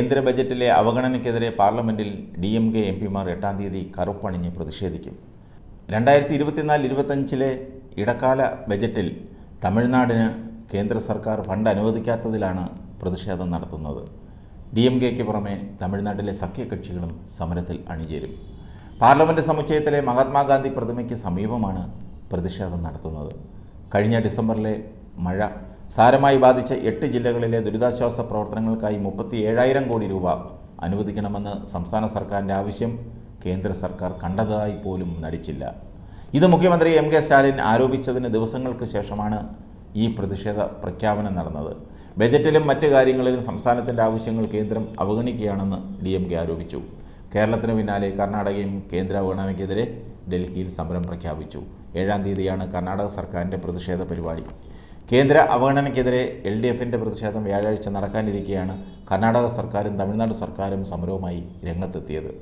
കേന്ദ്ര ബജറ്റിലെ അവഗണനയ്ക്കെതിരെ പാർലമെന്റിൽ D M K M പിമാർ എട്ടാം തീയതി കറുപ്പണിഞ്ഞ് പ്രതിഷേധിക്കും രണ്ടായിരത്തി ഇരുപത്തിനാല് ഇരുപത്തഞ്ചിലെ ഇടക്കാല ബജറ്റിൽ തമിഴ്നാടിന് കേന്ദ്ര സർക്കാർ ഫണ്ട് അനുവദിക്കാത്തതിലാണ് പ്രതിഷേധം നടത്തുന്നത് ഡി എം കെക്ക് പുറമെ തമിഴ്നാട്ടിലെ സഖ്യകക്ഷികളും സമരത്തിൽ അണിചേരും പാർലമെൻറ്റ് സമുച്ചയത്തിലെ മഹാത്മാഗാന്ധി പ്രതിമയ്ക്ക് സമീപമാണ് പ്രതിഷേധം നടത്തുന്നത് കഴിഞ്ഞ ഡിസംബറിലെ മഴ സാരമായി ബാധിച്ച എട്ട് ജില്ലകളിലെ ദുരിതാശ്വാസ പ്രവർത്തനങ്ങൾക്കായി മുപ്പത്തി ഏഴായിരം കോടി രൂപ അനുവദിക്കണമെന്ന് സംസ്ഥാന സർക്കാരിൻ്റെ ആവശ്യം കേന്ദ്ര സർക്കാർ കണ്ടതായി പോലും നടിച്ചില്ല ഇത് മുഖ്യമന്ത്രി എം കെ സ്റ്റാലിൻ ആരോപിച്ചതിന് ദിവസങ്ങൾക്ക് ശേഷമാണ് ഈ പ്രതിഷേധ പ്രഖ്യാപനം നടന്നത് ബജറ്റിലും മറ്റ് കാര്യങ്ങളിലും സംസ്ഥാനത്തിൻ്റെ ആവശ്യങ്ങൾ കേന്ദ്രം അവഗണിക്കുകയാണെന്ന് ഡി എം കെ ആരോപിച്ചു കേരളത്തിന് പിന്നാലെ കർണാടകയും കേന്ദ്ര അവഗണനയ്ക്കെതിരെ ഡൽഹിയിൽ സമരം പ്രഖ്യാപിച്ചു ഏഴാം തീയതിയാണ് കർണാടക സർക്കാരിൻ്റെ പ്രതിഷേധ പരിപാടി കേന്ദ്ര അവഗണനയ്ക്കെതിരെ എൽ ഡി എഫിൻ്റെ പ്രതിഷേധം വ്യാഴാഴ്ച നടക്കാനിരിക്കെയാണ് കർണാടക സർക്കാരും തമിഴ്നാട് സർക്കാരും സമരവുമായി രംഗത്തെത്തിയത്